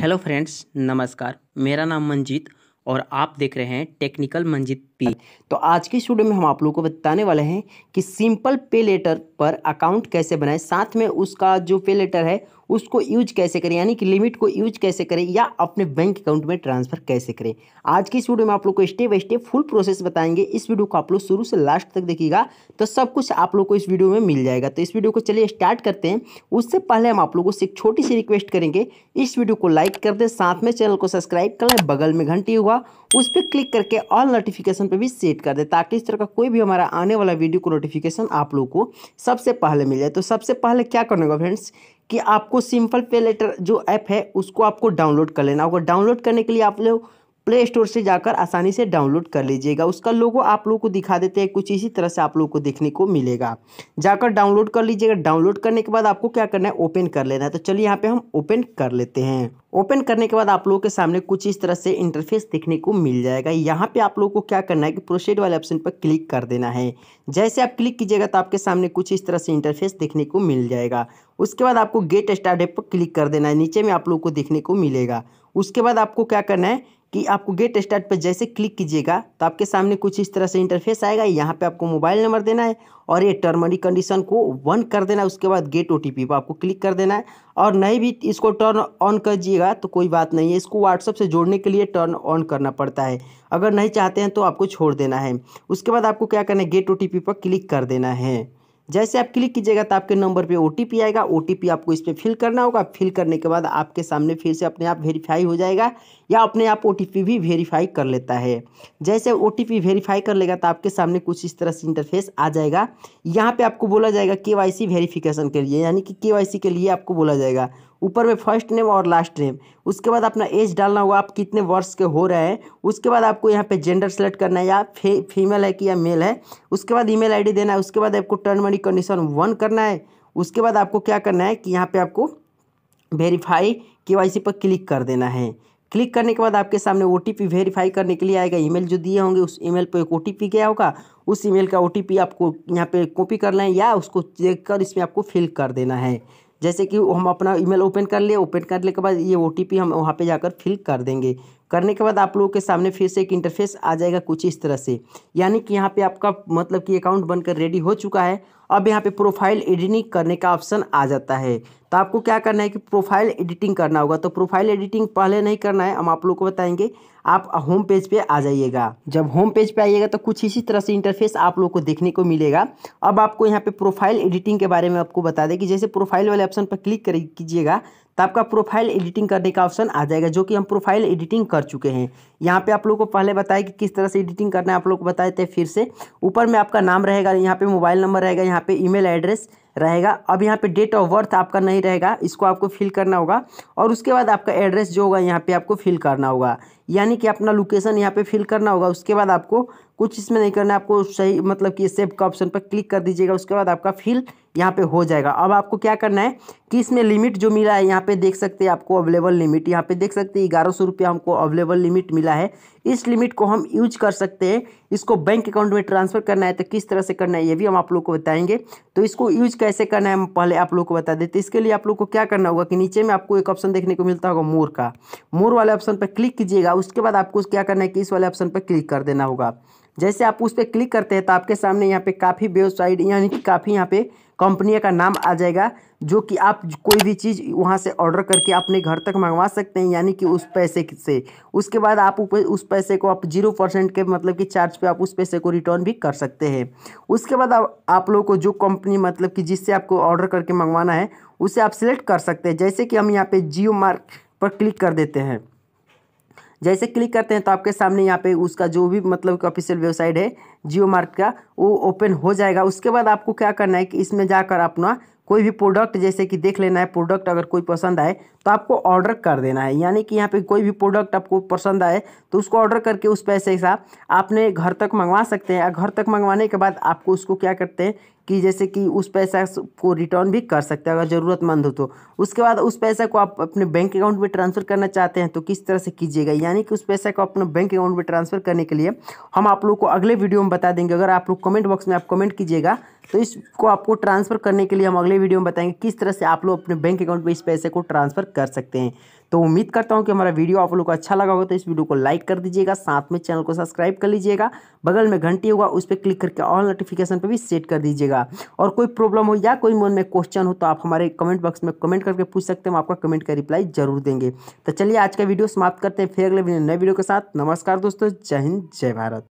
hello friends नमस्कार मेरा नाम मंजीत और आप देख रहे हैं टेक्निकल मंजीत पी तो आज के स्टूडियो में हम आप लोग को बताने वाले हैं कि सिंपल पे लेटर पर अकाउंट कैसे बनाएं साथ में उसका जो पे लेटर है उसको यूज कैसे करें यानी कि लिमिट को यूज कैसे करें या अपने बैंक अकाउंट में ट्रांसफर कैसे करें आज की स्टूडियो में आप लोग को step by step full process बताएंगे इस वीडियो को आप लोग शुरू से लास्ट तक देखिएगा तो सब कुछ आप लोग को इस वीडियो में मिल जाएगा तो इस वीडियो को चलिए स्टार्ट करते हैं उससे पहले हम आप लोगों से एक छोटी सी रिक्वेस्ट करेंगे इस वीडियो को लाइक कर दें साथ में चैनल को सब्सक्राइब कर लें बगल में घंटी हुआ उस पर क्लिक करके ऑल नोटिफिकेशन पे भी सेट कर दे ताकि इस तरह का कोई भी हमारा आने वाला वीडियो को नोटिफिकेशन आप लोग को सबसे पहले मिल जाए तो सबसे पहले क्या करना होगा फ्रेंड्स कि आपको सिंपल पे लेटर जो ऐप है उसको आपको डाउनलोड कर लेना होगा डाउनलोड करने के लिए आप लोग प्ले स्टोर से जाकर आसानी से डाउनलोड कर लीजिएगा उसका लोगो आप लोग को दिखा देते हैं कुछ इसी तरह से आप लोगों को देखने को मिलेगा जाकर डाउनलोड कर लीजिएगा डाउनलोड करने के बाद आपको क्या करना है ओपन कर लेना है तो चलिए यहाँ पे हम ओपन कर लेते हैं ओपन करने के बाद आप लोगों के सामने कुछ इस तरह से इंटरफेस देखने को मिल जाएगा यहाँ पे आप लोगों को क्या करना है कि प्रोसेड वाले ऑप्शन पर क्लिक कर देना है जैसे आप क्लिक कीजिएगा तो आपके सामने कुछ इस तरह से इंटरफेस देखने को मिल जाएगा उसके बाद आपको गेट स्टार्ट पर क्लिक कर देना है नीचे में आप लोग को देखने को मिलेगा उसके बाद आपको क्या करना है कि आपको गेट स्टार्ट पर जैसे क्लिक कीजिएगा तो आपके सामने कुछ इस तरह से इंटरफेस आएगा यहाँ पे आपको मोबाइल नंबर देना है और ये टर्मरी कंडीशन को वन कर देना है उसके बाद गेट ओ टी पर आपको क्लिक कर देना है और नहीं भी इसको टर्न ऑन कर दीजिएगा तो कोई बात नहीं है इसको व्हाट्सअप से जोड़ने के लिए टर्न ऑन करना पड़ता है अगर नहीं चाहते हैं तो आपको छोड़ देना है उसके बाद आपको क्या करना है गेट ओ टी पर क्लिक कर देना है जैसे आप क्लिक कीजिएगा तो आपके नंबर पे ओ आएगा ओ आपको इस पर फिल करना होगा फिल करने के बाद आपके सामने फिर से अपने आप वेरीफाई हो जाएगा या अपने आप ओ भी वेरीफाई कर लेता है जैसे ओ वेरीफाई कर लेगा तो आपके सामने कुछ इस तरह से इंटरफेस आ जाएगा यहाँ पर आपको बोला जाएगा के वेरीफिकेशन के लिए यानी कि के के लिए आपको बोला जाएगा ऊपर में फर्स्ट नेम और लास्ट नेम उसके बाद अपना एज डालना होगा आप कितने वर्ष के हो रहे हैं उसके बाद आपको यहाँ पे जेंडर सेलेक्ट करना है या फे फीमेल है कि या मेल है उसके बाद ईमेल आईडी देना है उसके बाद आपको टर्म मनी कंडीशन वन करना है उसके बाद आपको क्या करना है कि यहाँ पर आपको वेरीफाई के पर क्लिक कर देना है क्लिक करने के बाद आपके सामने ओ वेरीफाई करने के लिए आएगा ईमेल जो दिए होंगे उस ईमेल पर एक ओ गया होगा उस ईमेल का ओ आपको यहाँ पे कॉपी करना है या उसको चेक कर इसमें आपको फिल कर देना है जैसे कि हम अपना ईमेल ओपन कर लिए ओपन करने के बाद ये ओ टी पी हम वहाँ पे जाकर फिल कर देंगे करने के बाद आप लोगों के सामने फिर से एक इंटरफेस आ जाएगा कुछ इस तरह से यानी कि यहाँ पे आपका मतलब कि अकाउंट बनकर रेडी हो चुका है अब यहाँ पे प्रोफाइल एडिटिंग करने का ऑप्शन आ जाता है तो आपको क्या करना है कि प्रोफाइल एडिटिंग करना होगा तो प्रोफाइल एडिटिंग पहले नहीं करना है हम आप लोग को बताएंगे आप होम पेज पे आ जाइएगा जब होम पेज पे आइएगा तो कुछ इसी तरह से इंटरफेस आप लोग को देखने को मिलेगा अब आपको यहाँ पे प्रोफाइल एडिटिंग के बारे में आपको बता दें कि जैसे प्रोफाइल वाले ऑप्शन पर क्लिक कीजिएगा तो आपका प्रोफाइल एडिटिंग करने का ऑप्शन आ जाएगा जो कि हम प्रोफाइल एडिटिंग कर चुके हैं यहाँ पे आप लोगों को पहले बताया कि किस तरह से एडिटिंग करना है आप लोग को बताए थे फिर से ऊपर में आपका नाम रहेगा यहाँ पे मोबाइल नंबर रहेगा यहाँ पे ईमेल एड्रेस रहेगा अब यहाँ पे डेट ऑफ बर्थ आपका नहीं रहेगा इसको आपको फिल करना होगा और उसके बाद आपका एड्रेस जो होगा यहाँ पे आपको फिल करना होगा यानी कि अपना लोकेशन यहाँ पे फिल करना होगा उसके बाद आपको कुछ इसमें नहीं करना है आपको सही मतलब कि सेव का ऑप्शन पर क्लिक कर दीजिएगा उसके बाद आपका फिल यहाँ पे हो जाएगा अब आपको क्या करना है कि इसमें लिमिट जो मिला है यहाँ पे देख सकते हैं आपको अवेलेबल लिमिट यहाँ पे देख सकते हैं ग्यारह सौ रुपया हमको अवेलेबल लिमिट मिला है इस लिमिट को हम यूज कर सकते हैं इसको बैंक अकाउंट में ट्रांसफर करना है तो किस तरह से करना है ये भी हम आप लोग को बताएंगे तो इसको यूज कर कैसे करना है हम पहले आप लोग को बता देते इसके लिए आप लोग को क्या करना होगा कि नीचे में आपको एक ऑप्शन देखने को मिलता होगा मोर का मोर वाले ऑप्शन पर क्लिक कीजिएगा उसके बाद आपको क्या करना है कि इस वाले ऑप्शन पर क्लिक कर देना होगा जैसे आप उस पर क्लिक करते हैं तो आपके सामने यहाँ पे काफ़ी वेबसाइट यानी कि काफ़ी यहाँ पे कंपनी का नाम आ जाएगा जो कि आप कोई भी चीज़ वहाँ से ऑर्डर करके अपने घर तक मंगवा सकते हैं यानी कि उस पैसे से उसके बाद आप उस पैसे को आप जीरो परसेंट के मतलब कि चार्ज पे आप उस पैसे को रिटर्न भी कर सकते हैं उसके बाद आप, आप लोगों को जो कंपनी मतलब कि जिससे आपको ऑर्डर करके मंगवाना है उसे आप सिलेक्ट कर सकते हैं जैसे कि हम यहाँ पर जियो मार्क पर क्लिक कर देते हैं जैसे क्लिक करते हैं तो आपके सामने यहाँ पे उसका जो भी मतलब कि ऑफिशियल वेबसाइट है जियो मार्ट का वो ओपन हो जाएगा उसके बाद आपको क्या करना है कि इसमें जाकर अपना कोई भी प्रोडक्ट जैसे कि देख लेना है प्रोडक्ट अगर कोई पसंद आए तो आपको ऑर्डर कर देना है यानी कि यहाँ पे कोई भी प्रोडक्ट आपको पसंद आए तो उसको ऑर्डर करके उस पैसे के साथ आपने घर तक मंगवा सकते हैं घर तक मंगवाने के बाद आपको उसको क्या करते हैं कि जैसे कि उस पैसा को रिटर्न भी कर सकते हैं अगर ज़रूरतमंद हो तो उसके बाद उस पैसा को आप अपने बैंक अकाउंट में ट्रांसफ़र करना चाहते हैं तो किस तरह से कीजिएगा यानी कि उस पैसा को अपने बैंक अकाउंट में ट्रांसफ़र करने के लिए हम आप लोग को अगले वीडियो में बता देंगे अगर आप लोग कमेंट बॉक्स में आप कमेंट कीजिएगा तो इसको आपको ट्रांसफ़र करने के लिए हम अगले वीडियो में बताएंगे किस तरह से आप लोग अपने बैंक अकाउंट में इस पैसे को ट्रांसफ़र कर सकते हैं तो उम्मीद करता हूँ कि हमारा वीडियो आप लोग को अच्छा लगा होगा तो इस वीडियो को लाइक कर दीजिएगा साथ में चैनल को सब्सक्राइब कर लीजिएगा बगल में घंटी होगा उस पर क्लिक करके ऑल नोटिफिकेशन पर भी सेट कर दीजिएगा और कोई प्रॉब्लम हो या कोई मन में क्वेश्चन हो तो आप हमारे कमेंट बॉक्स में कमेंट करके पूछ सकते हैं हम आपका कमेंट का रिप्लाई जरूर देंगे तो चलिए आज का वीडियो समाप्त करते हैं फिर अगले नए वीडियो के साथ नमस्कार दोस्तों जय हिंद जय भारत